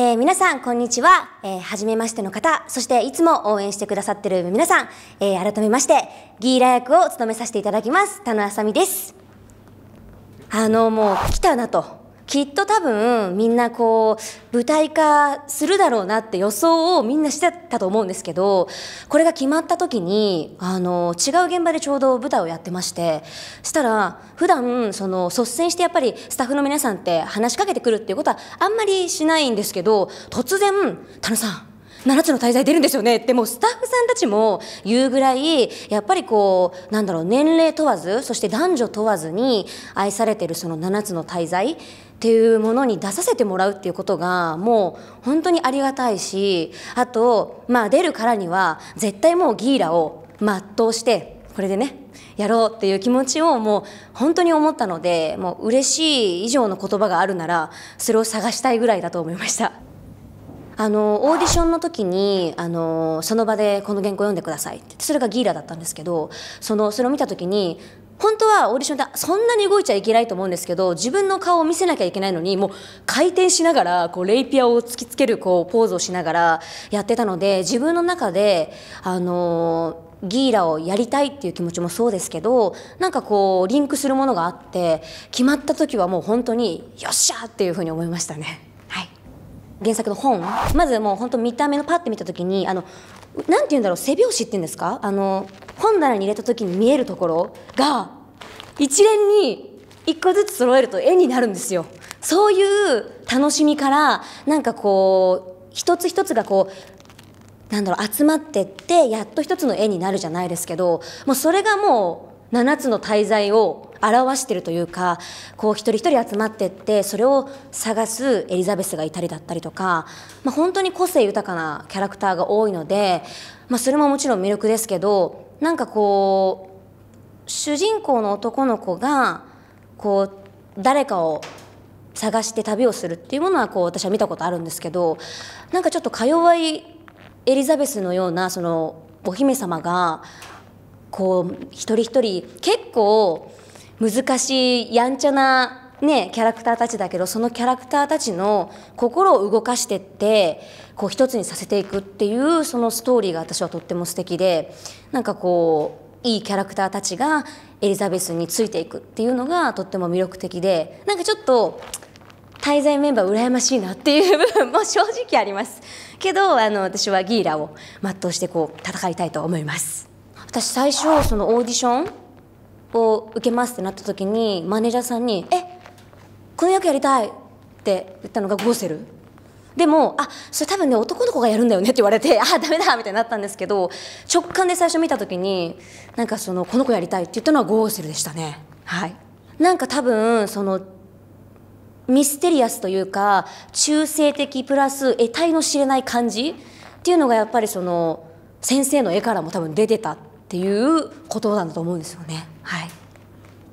えー、皆さん、こんにちは。えー、初めましての方、そしていつも応援してくださってる皆さん、えー、改めまして、ギーラ役を務めさせていただきます、田野あさみです。あの、もう、来たなと。きっと多分みんなこう舞台化するだろうなって予想をみんなしてたと思うんですけどこれが決まった時にあの違う現場でちょうど舞台をやってましてしたら普段その率先してやっぱりスタッフの皆さんって話しかけてくるっていうことはあんまりしないんですけど突然「田野さん7つの滞在出るんですよねってもうスタッフさんたちも言うぐらいやっぱりこうなんだろう年齢問わずそして男女問わずに愛されてるその7つの滞在っていうものに出させてもらうっていうことがもう本当にありがたいしあとまあ出るからには絶対もうギーラを全うしてこれでねやろうっていう気持ちをもう本当に思ったのでもう嬉しい以上の言葉があるならそれを探したいぐらいだと思いました。あのオーディションの時にあのその場でこの原稿読んでくださいってそれがギーラだったんですけどそのそれを見た時に本当はオーディションってそんなに動いちゃいけないと思うんですけど自分の顔を見せなきゃいけないのにもう回転しながらこうレイピアを突きつけるこうポーズをしながらやってたので自分の中であのギーラをやりたいっていう気持ちもそうですけどなんかこうリンクするものがあって決まった時はもう本当によっしゃっていうふうに思いましたね。原作の本まずもう本当見た目のパッて見た時にあのなんて言うんだろう背表紙っていうんですかあの本棚に入れた時に見えるところが一連に一個ずつ揃えると絵になるんですよそういう楽しみからなんかこう一つ一つがこうなんだろう集まってってやっと一つの絵になるじゃないですけどもうそれがもう7つの大罪を表してるというかこう一人一人集まってってそれを探すエリザベスがいたりだったりとか、まあ、本当に個性豊かなキャラクターが多いので、まあ、それももちろん魅力ですけどなんかこう主人公の男の子がこう誰かを探して旅をするっていうものはこう私は見たことあるんですけどなんかちょっとか弱いエリザベスのようなそのお姫様がこう一人一人結構難しいやんちゃなねキャラクターたちだけどそのキャラクターたちの心を動かしてってこう一つにさせていくっていうそのストーリーが私はとっても素敵でなんかこういいキャラクターたちがエリザベスについていくっていうのがとっても魅力的でなんかちょっと滞在メンバー羨ましいなっていう部分も正直ありますけどあの私はギーラを全うしてこう戦いたいと思います。私最初そのオーディションを受けますってなった時にマネージャーさんに「えこの役やりたい!」って言ったのがゴーセルでも「あそれ多分ね男の子がやるんだよね」って言われて「あダメだ」みたいになったんですけど直感で最初見た時になんかそのこの子やりたいって言ったのはゴーセルでしたねはいなんか多分そのミステリアスというか中性的プラス得体の知れない感じっていうのがやっぱりその先生の絵からも多分出てたっていうことなんだと思うんですよね。はい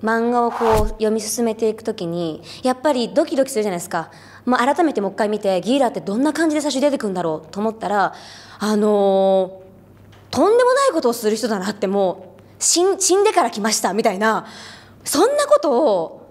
漫画をこう読み進めていく時にやっぱりドキドキするじゃないですか、まあ、改めてもう一回見てギーラーってどんな感じで最初出てくるんだろうと思ったらあのー、とんでもないことをする人だなってもう死んでから来ましたみたいなそんなことを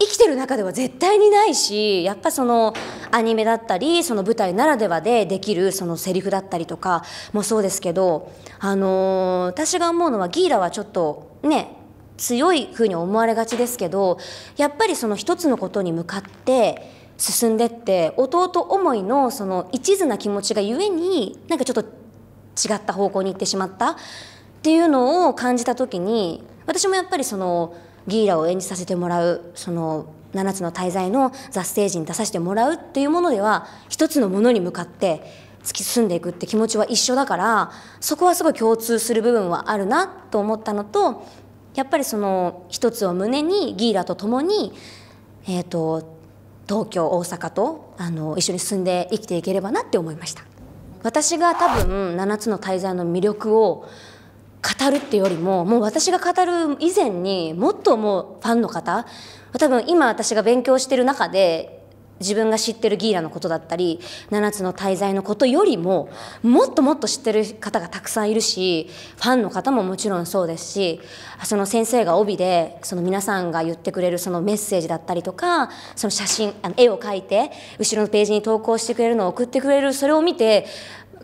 生きてる中では絶対にないしやっぱそのアニメだったりその舞台ならではでできるそのセリフだったりとかもそうですけど、あのー、私が思うのはギーラはちょっとね強いふうに思われがちですけどやっぱりその一つのことに向かって進んでって弟思いのその一途な気持ちがゆえになんかちょっと違った方向に行ってしまったっていうのを感じた時に私もやっぱりそのギーラを演じさせてもらうその7つの大罪の雑誌人に出させてもらうっていうものでは一つのものに向かって突き進んでいくって気持ちは一緒だからそこはすごい共通する部分はあるなと思ったのとやっぱりその一つを胸にギーラと共に、えーと、東京大阪とあの一緒に進んで生きていければなって思いました。私が多分7つの大罪の魅力を語るっていうよりももう私が語る以前にもっともうファンの方多分今私が勉強してる中で自分が知ってるギーラのことだったり七つの大罪のことよりももっともっと知ってる方がたくさんいるしファンの方ももちろんそうですしその先生が帯でその皆さんが言ってくれるそのメッセージだったりとかその写真あの絵を描いて後ろのページに投稿してくれるのを送ってくれるそれを見て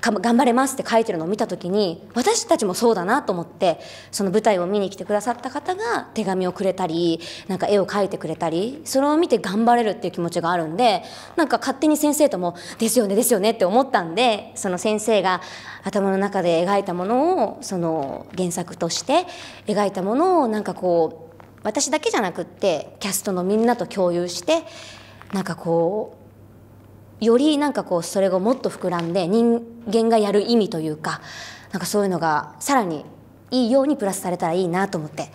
頑張れますって書いてるのを見た時に私たちもそうだなと思ってその舞台を見に来てくださった方が手紙をくれたりなんか絵を描いてくれたりそれを見て頑張れるっていう気持ちがあるんでなんか勝手に先生とも「ですよねですよね」って思ったんでその先生が頭の中で描いたものをその原作として描いたものをなんかこう私だけじゃなくってキャストのみんなと共有してなんかこうよりなんかこうそれがもっと膨らんで人間がやる意味というかなんかそういうのがさらにいいようにプラスされたらいいなと思って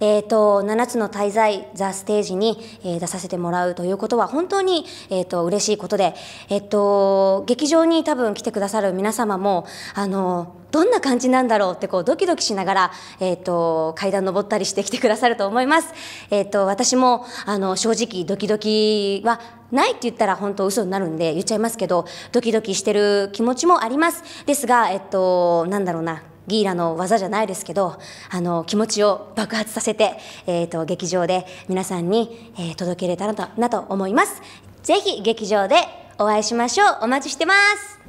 えーと、7つの滞在、ザ・ステージに、えー、出させてもらうということは本当に、えーと、嬉しいことで、えーと、劇場に多分来てくださる皆様もあのどんな感じなんだろうってこうドキドキしながら、えー、と階段登ったりしてきてくださると思います。えー、と私もあの正直ドキドキはないって言ったら本当嘘になるんで言っちゃいますけどドキドキしてる気持ちもあります。ですが、えっ、ー、となんだろうなギーラの技じゃないですけどあの気持ちを爆発させて、えーと、劇場で皆さんに、えー、届けれたらなと思います。ぜひ劇場でお会いしましょうお待ちしてます